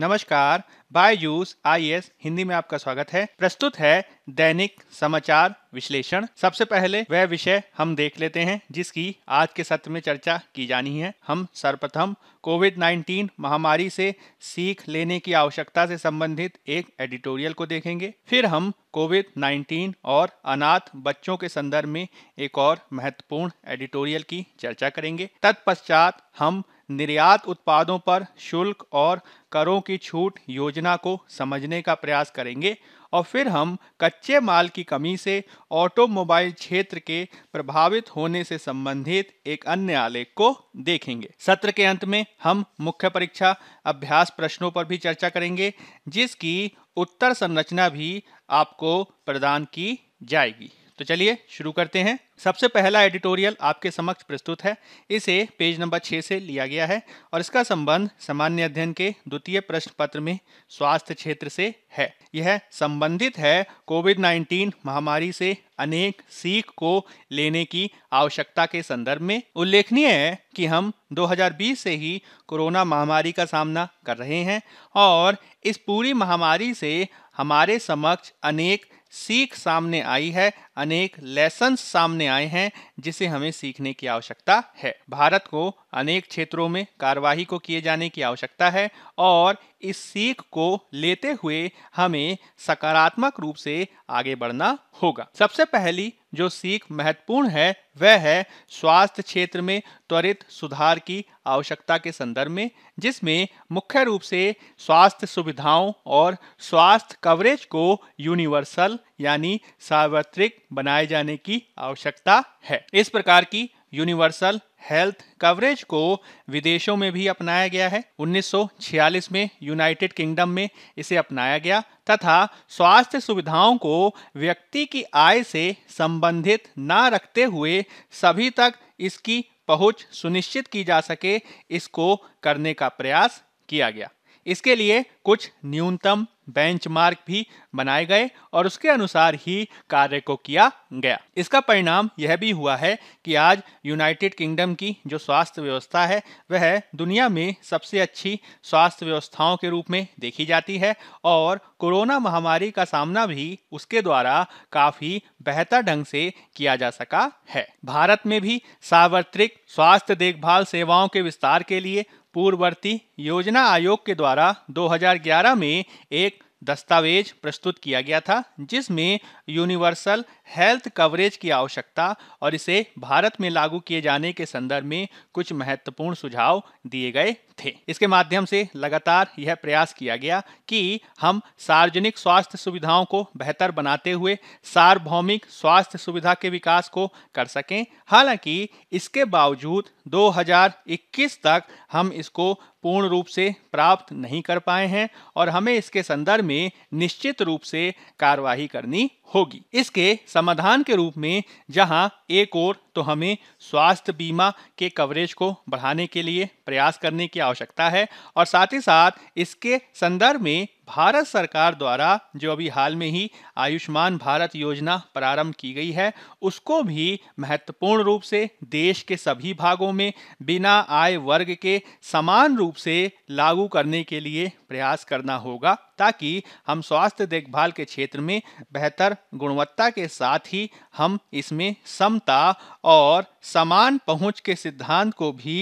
नमस्कार बायजूस एस हिंदी में आपका स्वागत है प्रस्तुत है दैनिक समाचार विश्लेषण सबसे पहले वह विषय हम देख लेते हैं जिसकी आज के सत्र में चर्चा की जानी है हम सर्वप्रथम कोविड 19 महामारी से सीख लेने की आवश्यकता से संबंधित एक एडिटोरियल को देखेंगे फिर हम कोविड 19 और अनाथ बच्चों के संदर्भ में एक और महत्वपूर्ण एडिटोरियल की चर्चा करेंगे तत्पश्चात हम निर्यात उत्पादों पर शुल्क और करों की छूट योजना को समझने का प्रयास करेंगे और फिर हम कच्चे माल की कमी से ऑटोमोबाइल क्षेत्र के प्रभावित होने से संबंधित एक अन्य आलेख को देखेंगे सत्र के अंत में हम मुख्य परीक्षा अभ्यास प्रश्नों पर भी चर्चा करेंगे जिसकी उत्तर संरचना भी आपको प्रदान की जाएगी तो चलिए शुरू करते हैं सबसे पहला एडिटोरियल आपके समक्ष प्रस्तुत है इसे पेज नंबर छः से लिया गया है और इसका संबंध सामान्य अध्ययन के द्वितीय प्रश्न पत्र में स्वास्थ्य क्षेत्र से है यह संबंधित है कोविड 19 महामारी से अनेक सीख को लेने की आवश्यकता के संदर्भ में उल्लेखनीय है कि हम 2020 से ही कोरोना महामारी का सामना कर रहे हैं और इस पूरी महामारी से हमारे समक्ष अनेक सीख सामने आई है अनेक लेसन सामने आए हैं जिसे हमें सीखने की आवश्यकता है भारत को अनेक क्षेत्रों में कार्यवाही को किए जाने की आवश्यकता है और इस सीख को लेते हुए हमें सकारात्मक रूप से आगे बढ़ना होगा सबसे पहली जो सीख महत्वपूर्ण है वह है स्वास्थ्य क्षेत्र में त्वरित सुधार की आवश्यकता के संदर्भ में जिसमें मुख्य रूप से स्वास्थ्य सुविधाओं और स्वास्थ्य कवरेज को यूनिवर्सल यानी सार्वत्रिक बनाए जाने की आवश्यकता है इस प्रकार की यूनिवर्सल हेल्थ कवरेज को विदेशों में भी अपनाया गया है 1946 में यूनाइटेड किंगडम में इसे अपनाया गया तथा स्वास्थ्य सुविधाओं को व्यक्ति की आय से संबंधित ना रखते हुए सभी तक इसकी पहुंच सुनिश्चित की जा सके इसको करने का प्रयास किया गया इसके लिए कुछ न्यूनतम बेंचमार्क भी बनाए गए और उसके अनुसार ही कार्य को किया गया इसका परिणाम यह भी हुआ है कि आज यूनाइटेड किंगडम की जो स्वास्थ्य व्यवस्था है वह दुनिया में सबसे अच्छी स्वास्थ्य व्यवस्थाओं के रूप में देखी जाती है और कोरोना महामारी का सामना भी उसके द्वारा काफी बेहतर ढंग से किया जा सका है भारत में भी सार्वत्रिक स्वास्थ्य देखभाल सेवाओं के विस्तार के लिए पूर्ववर्ती योजना आयोग के द्वारा 2011 में एक दस्तावेज प्रस्तुत किया गया था जिसमें यूनिवर्सल हेल्थ कवरेज की आवश्यकता और इसे भारत में लागू किए जाने के संदर्भ में कुछ महत्वपूर्ण सुझाव दिए गए थे इसके माध्यम से लगातार यह प्रयास किया गया कि हम सार्वजनिक स्वास्थ्य सुविधाओं को बेहतर बनाते हुए सार्वभौमिक स्वास्थ्य सुविधा के विकास को कर सकें हालांकि इसके बावजूद 2021 तक हम इसको पूर्ण रूप से प्राप्त नहीं कर पाए हैं और हमें इसके संदर्भ में निश्चित रूप से कार्यवाही करनी होगी इसके समाधान के रूप में जहां एक और तो हमें स्वास्थ्य बीमा के कवरेज को बढ़ाने के लिए प्रयास करने की आवश्यकता है और साथ ही साथ इसके संदर्भ में भारत सरकार द्वारा जो अभी हाल में ही आयुष्मान भारत योजना प्रारंभ की गई है उसको भी महत्वपूर्ण रूप से देश के सभी भागों में बिना आय वर्ग के समान रूप से लागू करने के लिए प्रयास करना होगा ताकि हम स्वास्थ्य देखभाल के क्षेत्र में बेहतर गुणवत्ता के साथ ही हम इसमें समता और समान पहुंच के सिद्धांत को भी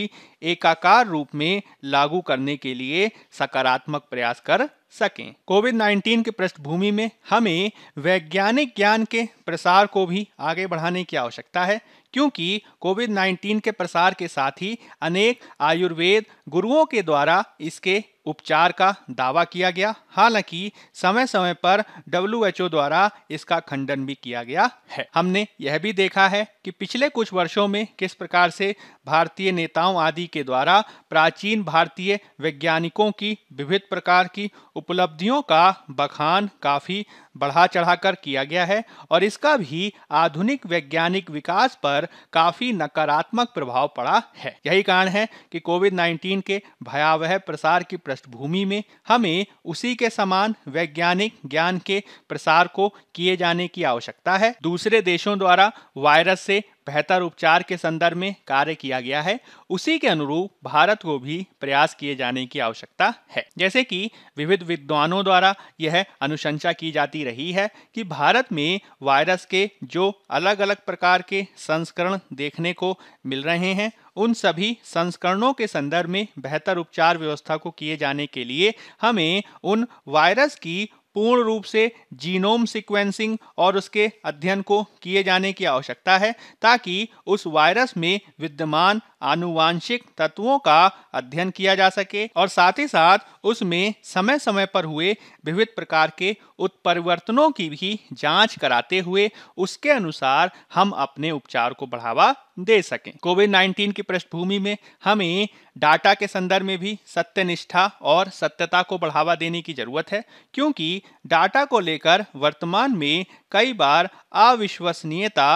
एकाकार रूप में लागू करने के लिए सकारात्मक प्रयास कर सकें कोविड 19 की पृष्ठभूमि में हमें वैज्ञानिक ज्ञान के प्रसार को भी आगे बढ़ाने की आवश्यकता है क्योंकि कोविड 19 के प्रसार के साथ ही अनेक आयुर्वेद गुरुओं के द्वारा इसके उपचार का दावा किया गया हालांकि समय समय पर डब्ल्यू द्वारा इसका खंडन भी किया गया है हमने यह भी देखा है कि पिछले कुछ वर्षों में किस प्रकार से भारतीय नेताओं आदि के द्वारा प्राचीन भारतीय वैज्ञानिकों की विभिन्न प्रकार की उपलब्धियों का बखान काफी बढ़ा चढ़ाकर किया गया है और इसका भी आधुनिक वैज्ञानिक विकास पर काफी नकारात्मक प्रभाव पड़ा है यही कारण है कि कोविड 19 के भयावह प्रसार की प्रसार पृष्ठभूमि में हमें उसी के समान वैज्ञानिक ज्ञान के प्रसार को किए जाने की आवश्यकता है दूसरे देशों द्वारा वायरस से बेहतर उपचार के संदर्भ में कार्य किया गया है उसी के अनुरूप भारत को भी प्रयास किए जाने की आवश्यकता है जैसे कि विविध विद्वानों द्वारा यह अनुशंसा की जाती रही है कि भारत में वायरस के जो अलग अलग प्रकार के संस्करण देखने को मिल रहे हैं उन सभी संस्करणों के संदर्भ में बेहतर उपचार व्यवस्था को किए जाने के लिए हमें उन वायरस की पूर्ण रूप से जीनोम सीक्वेंसिंग और उसके अध्ययन को किए जाने की आवश्यकता है ताकि उस वायरस में विद्यमान आनुवांशिक तत्वों का अध्ययन किया जा सके और साथ ही साथ उसमें समय समय पर हुए विविध प्रकार के उत्परिवर्तनों की भी जांच कराते हुए उसके अनुसार हम अपने उपचार को बढ़ावा दे सकें कोविड 19 की पृष्ठभूमि में हमें डाटा के संदर्भ में भी सत्यनिष्ठा और सत्यता को बढ़ावा देने की जरूरत है क्योंकि डाटा को लेकर वर्तमान में कई बार अविश्वसनीयता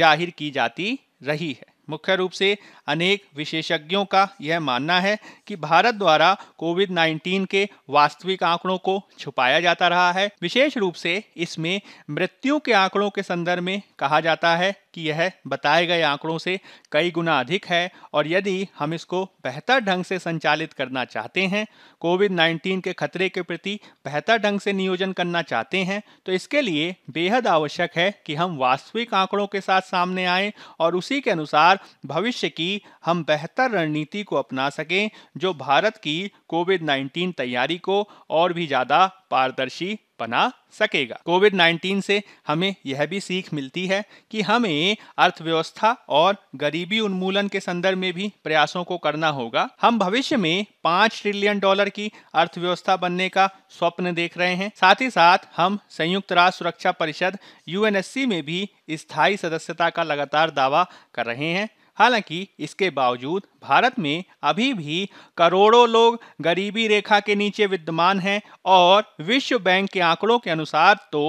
जाहिर की जाती रही है मुख्य रूप से अनेक विशेषज्ञों का यह मानना है कि भारत द्वारा कोविड 19 के वास्तविक आंकड़ों को छुपाया जाता रहा है विशेष रूप से इसमें मृत्यु के आंकड़ों के संदर्भ में कहा जाता है कि यह बताए गए आंकड़ों से कई गुना अधिक है और यदि हम इसको बेहतर ढंग से संचालित करना चाहते हैं कोविड 19 के खतरे के प्रति बेहतर ढंग से नियोजन करना चाहते हैं तो इसके लिए बेहद आवश्यक है कि हम वास्तविक आंकड़ों के साथ सामने आए और उसी के अनुसार भविष्य की हम बेहतर रणनीति को अपना सकें जो भारत की कोविड 19 तैयारी को और भी ज्यादा पारदर्शी बना सकेगा कोविड 19 से हमें यह भी सीख मिलती है कि हमें अर्थव्यवस्था और गरीबी उन्मूलन के संदर्भ में भी प्रयासों को करना होगा हम भविष्य में पांच ट्रिलियन डॉलर की अर्थव्यवस्था बनने का स्वप्न देख रहे हैं साथ ही साथ हम संयुक्त राष्ट्र सुरक्षा परिषद यूएनएससी में भी स्थायी सदस्यता का लगातार दावा कर रहे हैं हालांकि इसके बावजूद भारत में अभी भी करोड़ों लोग गरीबी रेखा के नीचे विद्यमान हैं और विश्व बैंक के आंकड़ों के अनुसार तो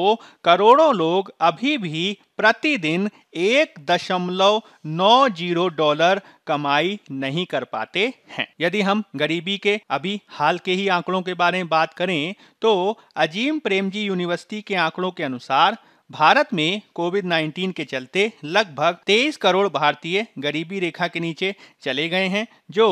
करोड़ों लोग अभी भी प्रतिदिन एक दशमलव नौ जीरो डॉलर कमाई नहीं कर पाते हैं यदि हम गरीबी के अभी हाल के ही आंकड़ों के बारे में बात करें तो अजीम प्रेमजी यूनिवर्सिटी के आंकड़ों के अनुसार भारत में कोविड 19 के चलते लगभग 23 करोड़ भारतीय गरीबी रेखा के नीचे चले गए हैं जो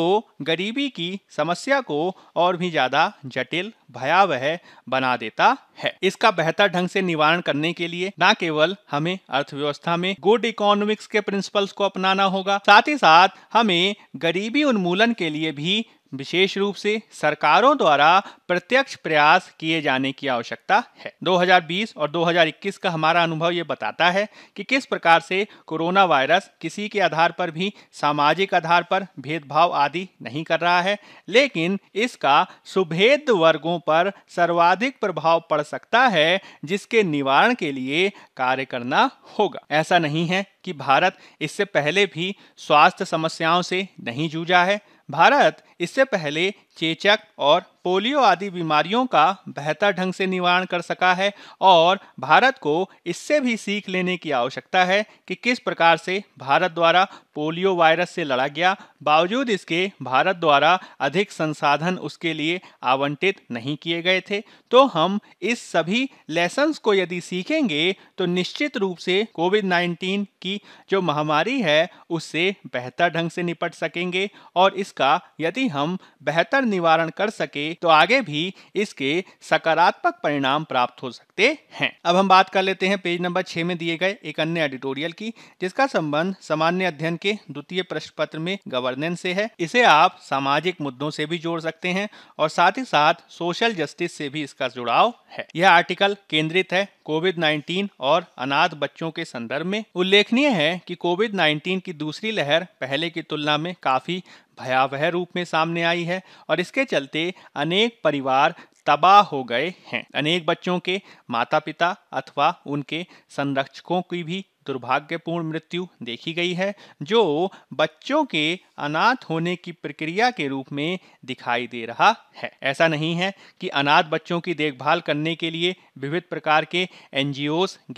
गरीबी की समस्या को और भी ज्यादा जटिल भयावह बना देता है इसका बेहतर ढंग से निवारण करने के लिए न केवल हमें अर्थव्यवस्था में गुड इकोनॉमिक्स के प्रिंसिपल्स को अपनाना होगा साथ ही साथ हमें गरीबी उन्मूलन के लिए भी विशेष रूप से सरकारों द्वारा प्रत्यक्ष प्रयास किए जाने की आवश्यकता है 2020 और 2021 का हमारा अनुभव ये बताता है कि किस प्रकार से कोरोना वायरस किसी के आधार पर भी सामाजिक आधार पर भेदभाव आदि नहीं कर रहा है लेकिन इसका सुभेद वर्गों पर सर्वाधिक प्रभाव पड़ सकता है जिसके निवारण के लिए कार्य करना होगा ऐसा नहीं है कि भारत इससे पहले भी स्वास्थ्य समस्याओं से नहीं जूझा है भारत इससे पहले चेचक और पोलियो आदि बीमारियों का बेहतर ढंग से निवारण कर सका है और भारत को इससे भी सीख लेने की आवश्यकता है कि किस प्रकार से भारत द्वारा पोलियो वायरस से लड़ा गया बावजूद इसके भारत द्वारा अधिक संसाधन उसके लिए आवंटित नहीं किए गए थे तो हम इस सभी लेसन्स को यदि सीखेंगे तो निश्चित रूप से कोविड 19 की जो महामारी है उससे बेहतर ढंग से निपट सकेंगे और इसका यदि हम बेहतर निवारण कर सके तो आगे भी इसके सकारात्मक परिणाम प्राप्त हो सकते हैं अब हम बात कर लेते हैं पेज नंबर छह में दिए गए एक अन्य एडिटोरियल की जिसका संबंध सामान्य अध्ययन के द्वितीय प्रश्न पत्र में गवर्नेंस से है इसे आप सामाजिक मुद्दों से भी जोड़ सकते हैं और साथ ही साथ सोशल जस्टिस से भी इसका जुड़ाव है यह आर्टिकल केंद्रित है कोविड 19 और अनाथ बच्चों के संदर्भ में उल्लेखनीय है कि कोविड 19 की दूसरी लहर पहले की तुलना में काफी भयावह रूप में सामने आई है और इसके चलते अनेक परिवार तबाह हो गए हैं अनेक बच्चों के माता पिता अथवा उनके संरक्षकों की भी दुर्भाग्यपूर्ण मृत्यु देखी गई है जो बच्चों के अनाथ होने की प्रक्रिया के रूप में दिखाई दे रहा है ऐसा नहीं है कि अनाथ बच्चों की देखभाल करने के लिए विविध प्रकार के एन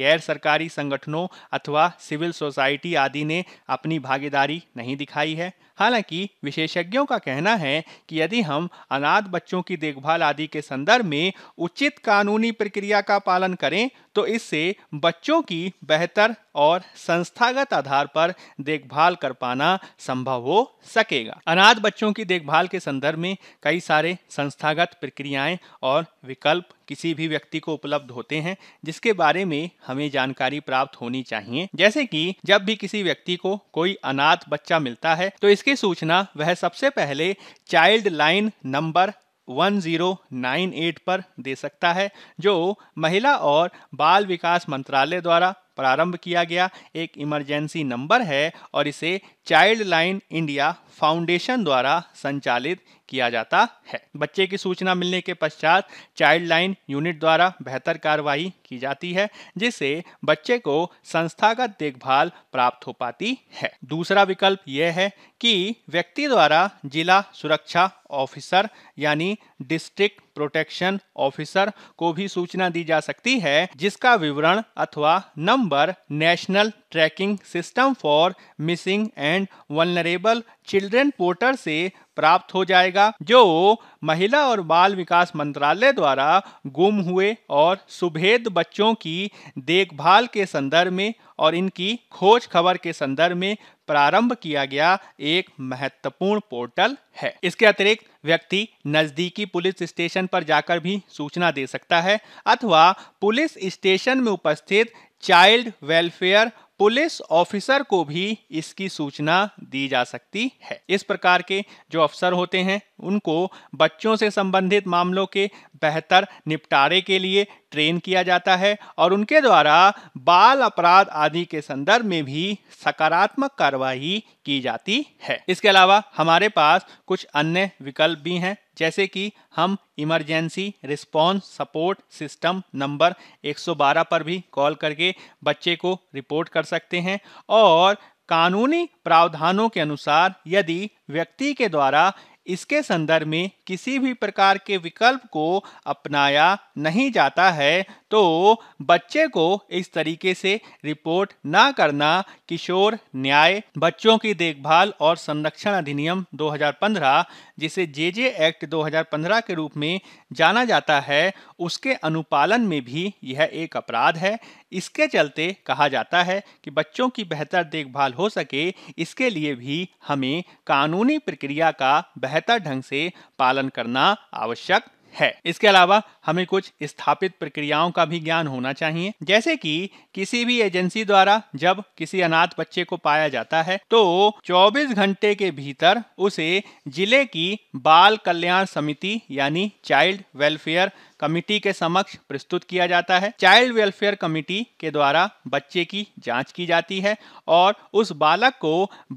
गैर सरकारी संगठनों अथवा सिविल सोसाइटी आदि ने अपनी भागीदारी नहीं दिखाई है हालांकि विशेषज्ञों का कहना है कि यदि हम अनाथ बच्चों की देखभाल आदि के संदर्भ में उचित कानूनी प्रक्रिया का पालन करें तो इससे बच्चों की बेहतर और संस्थागत आधार पर देखभाल कर पाना संभव हो सकेगा अनाथ बच्चों की देखभाल के संदर्भ में कई सारे संस्थागत प्रक्रियाएं और विकल्प किसी भी व्यक्ति को उपलब्ध होते हैं जिसके बारे में हमें जानकारी प्राप्त होनी चाहिए जैसे कि जब भी किसी व्यक्ति को कोई अनाथ बच्चा मिलता है तो इस इसकी सूचना वह सबसे पहले चाइल्ड लाइन नंबर 1098 पर दे सकता है जो महिला और बाल विकास मंत्रालय द्वारा प्रारंभ किया गया एक इमरजेंसी नंबर है और इसे चाइल्ड लाइन इंडिया फाउंडेशन द्वारा संचालित किया जाता है बच्चे की सूचना मिलने के पश्चात चाइल्ड लाइन यूनिट द्वारा बेहतर कार्रवाई की जाती है जिससे बच्चे को संस्थागत देखभाल प्राप्त हो पाती है दूसरा विकल्प यह है कि व्यक्ति द्वारा जिला सुरक्षा ऑफिसर यानी डिस्ट्रिक्ट प्रोटेक्शन ऑफिसर को भी सूचना दी जा सकती है जिसका विवरण अथवा number national tracking system for missing and vulnerable children portal से प्राप्त हो जाएगा जो महिला और बाल विकास मंत्रालय द्वारा गुम हुए और सुभेद बच्चों की देखभाल के संदर्भ में और इनकी खोज खबर के संदर्भ में प्रारंभ किया गया एक महत्वपूर्ण पोर्टल है इसके अतिरिक्त व्यक्ति नजदीकी पुलिस स्टेशन पर जाकर भी सूचना दे सकता है अथवा पुलिस स्टेशन में उपस्थित चाइल्ड वेलफेयर पुलिस ऑफिसर को भी इसकी सूचना दी जा सकती है इस प्रकार के जो अफसर होते हैं उनको बच्चों से संबंधित मामलों के बेहतर निपटारे के लिए ट्रेन किया जाता है और उनके द्वारा बाल अपराध आदि के संदर्भ में भी सकारात्मक कार्रवाई की जाती है इसके अलावा हमारे पास कुछ अन्य विकल्प भी हैं जैसे कि हम emergency response support system number 112 पर भी कॉल करके बच्चे को रिपोर्ट कर सकते हैं और कानूनी प्रावधानों के अनुसार यदि व्यक्ति के द्वारा इसके संदर्भ में किसी भी प्रकार के विकल्प को अपनाया नहीं जाता है तो बच्चे को इस तरीके से रिपोर्ट ना करना किशोर न्याय बच्चों की देखभाल और संरक्षण अधिनियम 2015 जिसे जे जे एक्ट 2015 के रूप में जाना जाता है उसके अनुपालन में भी यह एक अपराध है इसके चलते कहा जाता है कि बच्चों की बेहतर देखभाल हो सके इसके लिए भी हमें कानूनी प्रक्रिया का बेहतर ढंग से पालन करना आवश्यक है इसके अलावा हमें कुछ स्थापित प्रक्रियाओं का भी ज्ञान होना चाहिए जैसे कि किसी भी एजेंसी द्वारा जब किसी अनाथ बच्चे को पाया जाता है तो 24 घंटे के भीतर उसे जिले की बाल कल्याण समिति यानी चाइल्ड वेलफेयर कमिटी के समक्ष प्रस्तुत किया जाता है चाइल्ड वेलफेयर कमिटी के द्वारा बच्चे की जांच की जाती है और उस बालक को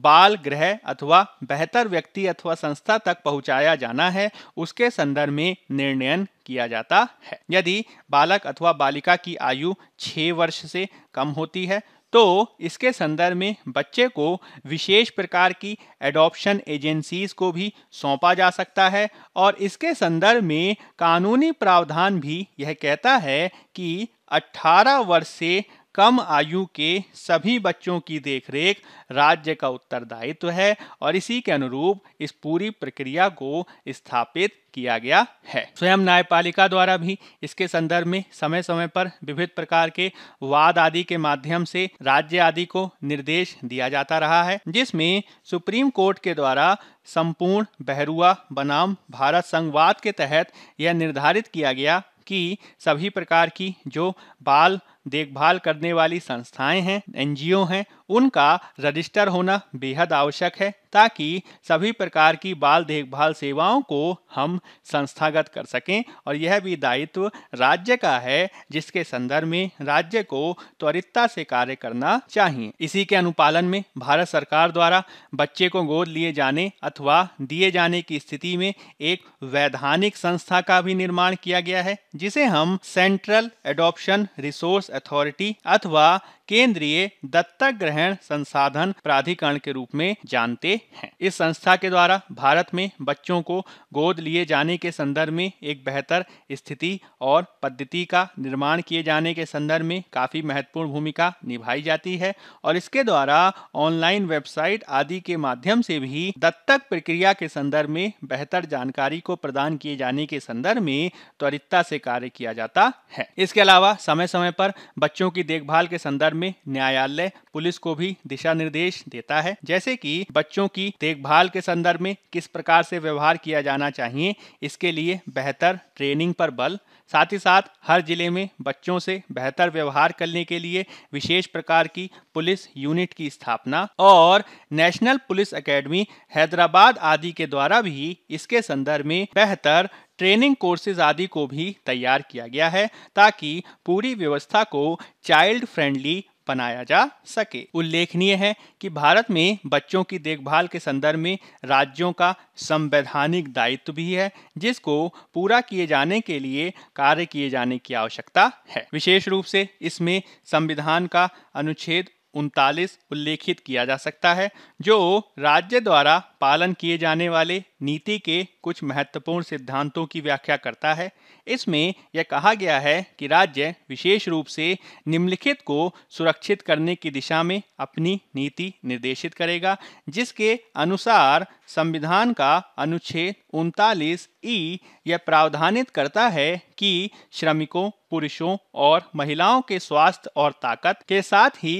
बाल गृह अथवा बेहतर व्यक्ति अथवा संस्था तक पहुंचाया जाना है उसके संदर्भ में निर्णयन किया जाता है यदि बालक अथवा बालिका की आयु 6 वर्ष से कम होती है तो इसके संदर्भ में बच्चे को विशेष प्रकार की एडॉप्शन एजेंसीज को भी सौंपा जा सकता है और इसके संदर्भ में कानूनी प्रावधान भी यह कहता है कि 18 वर्ष से कम आयु के सभी बच्चों की देखरेख राज्य का उत्तरदायित्व है और इसी के अनुरूप इस पूरी प्रक्रिया को स्थापित किया गया है स्वयं न्यायपालिका द्वारा भी इसके संदर्भ में समय समय पर विभिन्न प्रकार के वाद आदि के माध्यम से राज्य आदि को निर्देश दिया जाता रहा है जिसमें सुप्रीम कोर्ट के द्वारा संपूर्ण बहरुआ बनाम भारत संघवाद के तहत यह निर्धारित किया गया कि सभी प्रकार की जो बाल देखभाल करने वाली संस्थाएं हैं एनजीओ हैं उनका रजिस्टर होना बेहद आवश्यक है ताकि सभी प्रकार की बाल देखभाल सेवाओं को हम संस्थागत कर सकें और यह भी दायित्व राज्य का है जिसके संदर्भ में राज्य को त्वरितता से कार्य करना चाहिए इसी के अनुपालन में भारत सरकार द्वारा बच्चे को गोद लिए जाने अथवा दिए जाने की स्थिति में एक वैधानिक संस्था का भी निर्माण किया गया है जिसे हम सेंट्रल एडॉप्शन रिसोर्स अथॉरिटी अथवा केंद्रीय दत्तक ग्रहण संसाधन प्राधिकरण के रूप में जानते हैं इस संस्था के द्वारा भारत में बच्चों को गोद लिए जाने के संदर्भ में एक बेहतर स्थिति और पद्धति का निर्माण किए जाने के संदर्भ में काफी महत्वपूर्ण भूमिका निभाई जाती है और इसके द्वारा ऑनलाइन वेबसाइट आदि के माध्यम से भी दत्तक प्रक्रिया के संदर्भ में बेहतर जानकारी को प्रदान किए जाने के संदर्भ में त्वरितता से कार्य किया जाता है इसके अलावा समय समय पर बच्चों की देखभाल के संदर्भ में न्यायालय पुलिस को भी दिशा निर्देश देता है जैसे कि बच्चों की देखभाल के संदर्भ में किस प्रकार से व्यवहार किया जाना चाहिए इसके लिए बेहतर ट्रेनिंग पर बल साथ ही साथ हर जिले में बच्चों से बेहतर व्यवहार करने के लिए विशेष प्रकार की पुलिस यूनिट की स्थापना और नेशनल पुलिस एकेडमी हैदराबाद आदि के द्वारा भी इसके संदर्भ में बेहतर ट्रेनिंग कोर्सेज आदि को भी तैयार किया गया है ताकि पूरी व्यवस्था को चाइल्ड फ्रेंडली बनाया जा सके उल्लेखनीय है कि भारत में बच्चों की देखभाल के संदर्भ में राज्यों का संवैधानिक दायित्व भी है जिसको पूरा किए जाने के लिए कार्य किए जाने की आवश्यकता है विशेष रूप से इसमें संविधान का अनुच्छेद उनतालीस उल्लेखित किया जा सकता है जो राज्य द्वारा पालन किए जाने वाले नीति के कुछ महत्वपूर्ण सिद्धांतों की व्याख्या करता है इसमें यह कहा गया है कि राज्य विशेष रूप से निम्नलिखित को सुरक्षित करने की दिशा में अपनी नीति निर्देशित करेगा जिसके अनुसार संविधान का अनुच्छेद उनतालीस ई यह प्रावधानित करता है कि श्रमिकों पुरुषों और महिलाओं के स्वास्थ्य और ताकत के साथ ही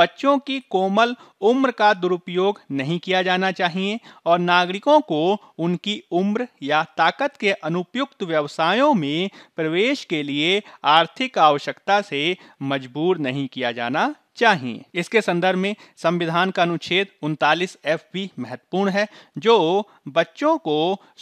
बच्चों की कोमल उम्र का दुरुपयोग नहीं किया जाना चाहिए और नागरिकों को उनकी उम्र या ताकत के अनुपयुक्त व्यवसायों में प्रवेश के लिए आर्थिक आवश्यकता से मजबूर नहीं किया जाना चाहिए इसके संदर्भ में संविधान का अनुच्छेद उनतालीस एफ भी महत्वपूर्ण है जो बच्चों को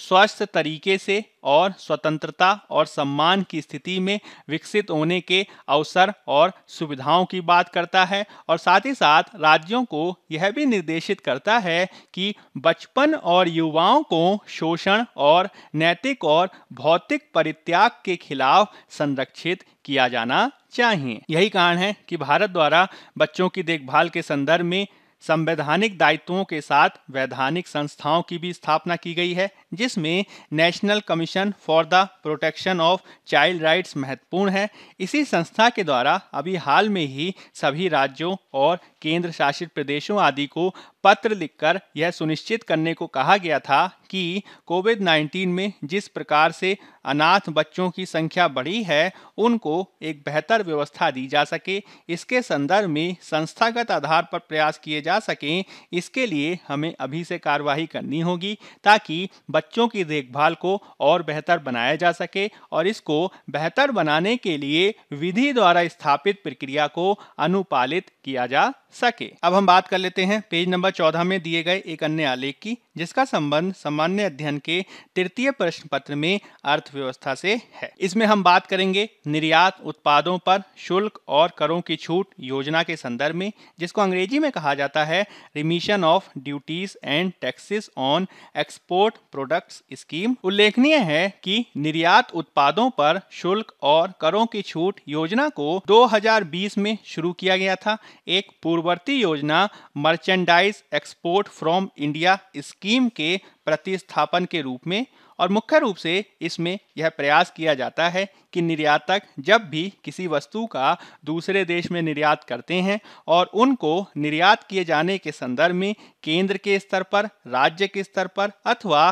स्वस्थ तरीके से और स्वतंत्रता और सम्मान की स्थिति में विकसित होने के अवसर और सुविधाओं की बात करता है और साथ ही साथ राज्यों को यह भी निर्देशित करता है कि बचपन और युवाओं को शोषण और नैतिक और भौतिक परित्याग के खिलाफ संरक्षित किया जाना चाहिए यही कारण है कि भारत द्वारा बच्चों की देखभाल के संदर्भ में संवैधानिक दायित्वों के साथ वैधानिक संस्थाओं की भी स्थापना की गई है जिसमें national commission for the protection of child rights महत्वपूर्ण है इसी संस्था के द्वारा अभी हाल में ही सभी राज्यों और केंद्र शासित प्रदेशों आदि को पत्र लिखकर यह सुनिश्चित करने को कहा गया था कि कोविड 19 में जिस प्रकार से अनाथ बच्चों की संख्या बढ़ी है उनको एक बेहतर व्यवस्था दी जा सके इसके संदर्भ में संस्थागत आधार पर प्रयास किए जा सकें इसके लिए हमें अभी से कार्यवाही करनी होगी ताकि बच्चों की देखभाल को और बेहतर बनाया जा सके और इसको बेहतर बनाने के लिए विधि द्वारा स्थापित प्रक्रिया को अनुपालित किया जा सके अब हम बात कर लेते हैं पेज नंबर चौदह में दिए गए एक अन्य आलेख की जिसका संबंध सामान्य अध्ययन के तृतीय प्रश्न पत्र में अर्थव्यवस्था से है इसमें हम बात करेंगे निर्यात उत्पादों पर शुल्क और करों की छूट योजना के संदर्भ में जिसको अंग्रेजी में कहा जाता है remission of duties and taxes on export products scheme उल्लेखनीय है कि निर्यात उत्पादों पर शुल्क और करों की छूट योजना को 2020 में शुरू किया गया था एक पूर्ववर्ती योजना merchandise export from India scheme scheme के प्रतिस्थापन के रूप में और मुख्य रूप से इसमें यह प्रयास किया जाता है कि निर्यातक जब भी किसी वस्तु का दूसरे देश में निर्यात करते हैं और उनको निर्यात किए जाने के संदर्भ में केंद्र के स्तर पर राज्य के स्तर पर अथवा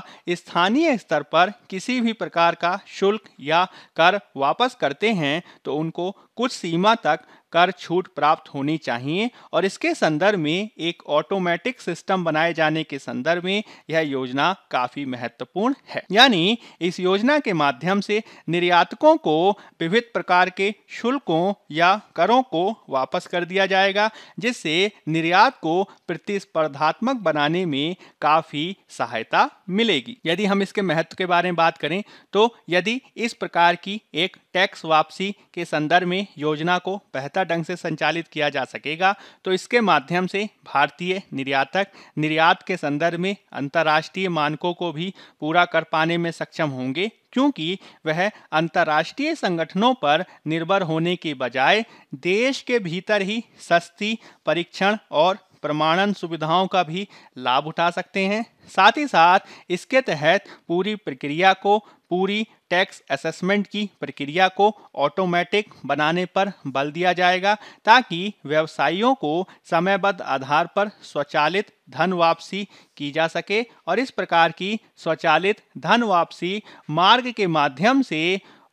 स्थानीय स्तर पर किसी भी प्रकार का शुल्क या कर वापस करते हैं तो उनको कुछ सीमा तक कर छूट प्राप्त होनी चाहिए और इसके संदर्भ में एक ऑटोमेटिक सिस्टम बनाए जाने के संदर्भ में यह योजना काफी महत्वपूर्ण है यानी इस योजना के माध्यम से निर्यातकों को को विविध प्रकार के शुल्कों या करों को वापस कर दिया जाएगा जिससे निर्यात को प्रतिस्पर्धात्मक बनाने में काफी सहायता मिलेगी यदि हम इसके महत्व के बारे में बात करें तो यदि इस प्रकार की एक टैक्स वापसी के संदर्भ में योजना को बेहतर ढंग से संचालित किया जा सकेगा तो इसके माध्यम से भारतीय निर्यातक निर्यात के संदर्भ में अंतर्राष्ट्रीय मानकों को भी पूरा कर पाने में सक्षम होंगे क्योंकि वह अंतर्राष्ट्रीय संगठनों पर निर्भर होने के बजाय देश के भीतर ही सस्ती परीक्षण और प्रमाणन सुविधाओं का भी लाभ उठा सकते हैं साथ ही साथ इसके तहत पूरी प्रक्रिया को पूरी टैक्स असेसमेंट की प्रक्रिया को ऑटोमेटिक बनाने पर बल दिया जाएगा ताकि व्यवसायियों को समयबद्ध आधार पर स्वचालित धन वापसी की जा सके और इस प्रकार की स्वचालित धन वापसी मार्ग के माध्यम से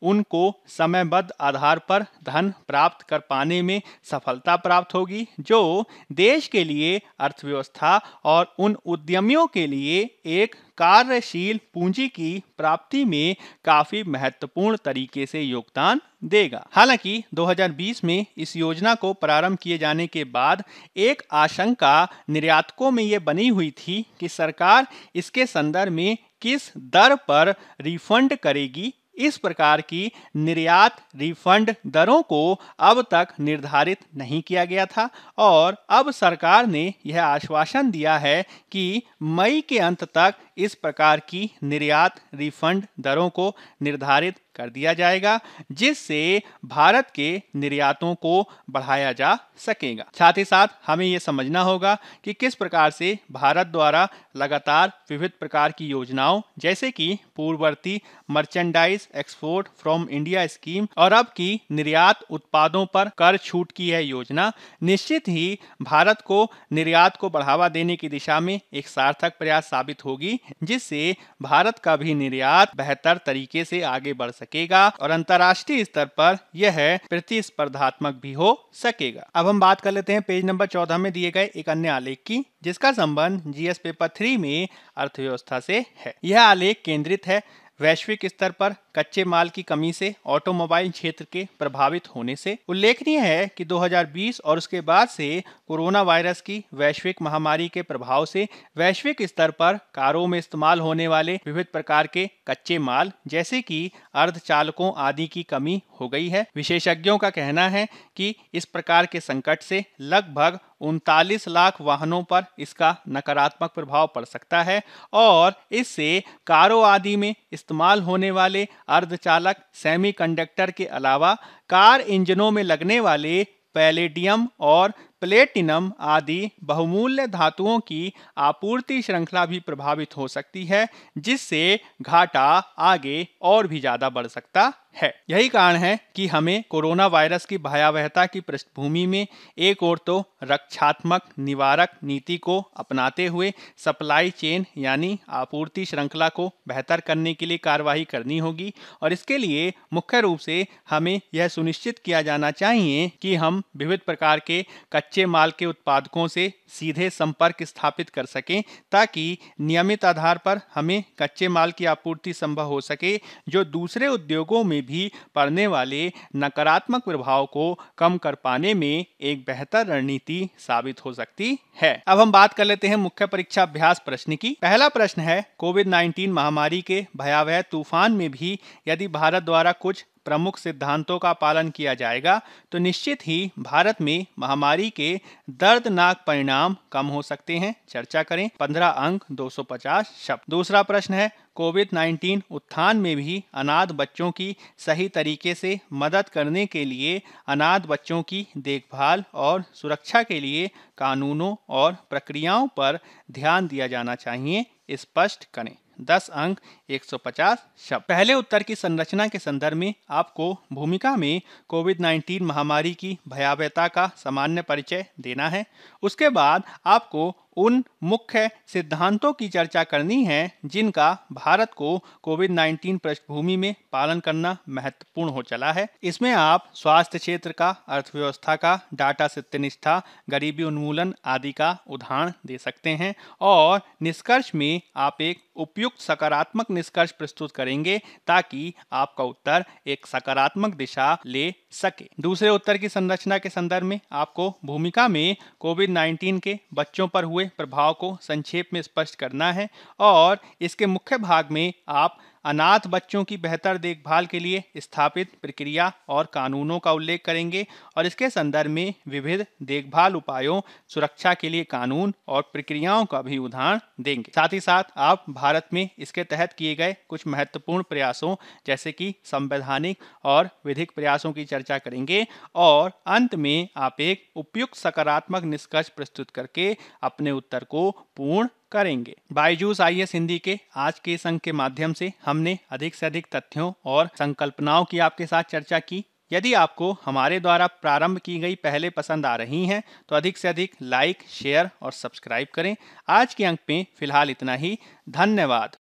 उनको समयबद्ध आधार पर धन प्राप्त कर पाने में सफलता प्राप्त होगी जो देश के लिए अर्थव्यवस्था और उन उद्यमियों के लिए एक कार्यशील पूंजी की प्राप्ति में काफी महत्वपूर्ण तरीके से योगदान देगा हालांकि 2020 में इस योजना को प्रारंभ किए जाने के बाद एक आशंका निर्यातकों में ये बनी हुई थी कि सरकार इसके संदर्भ में किस दर पर रिफंड करेगी इस प्रकार की निर्यात रिफंड दरों को अब तक निर्धारित नहीं किया गया था और अब सरकार ने यह आश्वासन दिया है कि मई के अंत तक इस प्रकार की निर्यात रिफंड दरों को निर्धारित कर दिया जाएगा जिससे भारत के निर्यातों को बढ़ाया जा सकेगा साथ ही साथ हमें ये समझना होगा कि किस प्रकार से भारत द्वारा लगातार विविध प्रकार की योजनाओं जैसे कि पूर्ववर्ती merchandise export from India scheme और अब की निर्यात उत्पादों पर कर छूट की है योजना निश्चित ही भारत को निर्यात को बढ़ावा देने की दिशा में एक सार्थक प्रयास साबित होगी जिससे भारत का भी निर्यात बेहतर तरीके से आगे बढ़ सके सकेगा और अंतर्राष्ट्रीय स्तर पर यह प्रतिस्पर्धात्मक भी हो सकेगा अब हम बात कर लेते हैं पेज नंबर चौदह में दिए गए एक अन्य आलेख की जिसका संबंध जीएस पेपर थ्री में अर्थव्यवस्था से है यह आलेख केंद्रित है वैश्विक स्तर पर कच्चे माल की कमी से ऑटोमोबाइल क्षेत्र के प्रभावित होने से उल्लेखनीय है कि 2020 और उसके बाद से कोरोना वायरस की वैश्विक महामारी के प्रभाव से वैश्विक स्तर पर कारों में इस्तेमाल होने वाले विभिन्न प्रकार के कच्चे माल जैसे कि चालकों आदि की कमी हो गई है विशेषज्ञों का कहना है कि इस प्रकार के संकट से लगभग उनतालीस लाख वाहनों पर इसका नकारात्मक प्रभाव पड़ सकता है और इससे कारों आदि में इस्तेमाल होने वाले अर्धचालक सेमीकंडक्टर के अलावा कार इंजनों में लगने वाले पैलेडियम और प्लेटिनम आदि बहुमूल्य धातुओं की आपूर्ति श्रृंखला भी प्रभावित हो सकती है जिससे घाटा आगे और भी ज्यादा बढ़ सकता है यही कारण है कि हमें कोरोना वायरस की भयावहता की पृष्ठभूमि में एक और तो रक्षात्मक निवारक नीति को अपनाते हुए सप्लाई चेन यानी आपूर्ति श्रृंखला को बेहतर करने के लिए कार्रवाई करनी होगी और इसके लिए मुख्य रूप से हमें यह सुनिश्चित किया जाना चाहिए कि हम विविध प्रकार के कच्चे कच्चे माल के उत्पादकों से सीधे संपर्क स्थापित कर सकें ताकि नियमित आधार पर हमें कच्चे माल की आपूर्ति संभव हो सके जो दूसरे उद्योगों में भी पड़ने वाले नकारात्मक प्रभाव को कम कर पाने में एक बेहतर रणनीति साबित हो सकती है अब हम बात कर लेते हैं मुख्य परीक्षा अभ्यास प्रश्न की पहला प्रश्न है कोविड 19 महामारी के भयावह तूफान में भी यदि भारत द्वारा कुछ प्रमुख सिद्धांतों का पालन किया जाएगा तो निश्चित ही भारत में महामारी के दर्दनाक परिणाम कम हो सकते हैं चर्चा करें 15 अंक 250 शब्द दूसरा प्रश्न है कोविड 19 उत्थान में भी अनाथ बच्चों की सही तरीके से मदद करने के लिए अनाथ बच्चों की देखभाल और सुरक्षा के लिए कानूनों और प्रक्रियाओं पर ध्यान दिया जाना चाहिए स्पष्ट करें दस अंक एक सौ पचास शब्द पहले उत्तर की संरचना के संदर्भ में आपको भूमिका में कोविड 19 महामारी की भयावहता का सामान्य परिचय देना है उसके बाद आपको उन मुख्य सिद्धांतों की चर्चा करनी है जिनका भारत को कोविड 19 पृष्ठभूमि में पालन करना महत्वपूर्ण हो चला है इसमें आप स्वास्थ्य क्षेत्र का अर्थव्यवस्था का डाटा सत्यनिष्ठा गरीबी उन्मूलन आदि का उदाहरण दे सकते हैं और निष्कर्ष में आप एक उपयुक्त सकारात्मक निष्कर्ष प्रस्तुत करेंगे ताकि आपका उत्तर एक सकारात्मक दिशा ले सके दूसरे उत्तर की संरचना के संदर्भ में आपको भूमिका में कोविड 19 के बच्चों पर हुए प्रभाव को संक्षेप में स्पष्ट करना है और इसके मुख्य भाग में आप अनाथ बच्चों की बेहतर देखभाल के लिए स्थापित प्रक्रिया और कानूनों का उल्लेख करेंगे और इसके संदर्भ में विविध देखभाल उपायों सुरक्षा के लिए कानून और प्रक्रियाओं का भी उदाहरण देंगे साथ ही साथ आप भारत में इसके तहत किए गए कुछ महत्वपूर्ण प्रयासों जैसे कि संवैधानिक और विधिक प्रयासों की चर्चा करेंगे और अंत में आप एक उपयुक्त सकारात्मक निष्कर्ष प्रस्तुत करके अपने उत्तर को पूर्ण करेंगे बायजूस आई हिंदी के आज के संघ के माध्यम से हमने अधिक से अधिक तथ्यों और संकल्पनाओं की आपके साथ चर्चा की यदि आपको हमारे द्वारा प्रारंभ की गई पहले पसंद आ रही हैं तो अधिक से अधिक लाइक शेयर और सब्सक्राइब करें आज के अंक में फिलहाल इतना ही धन्यवाद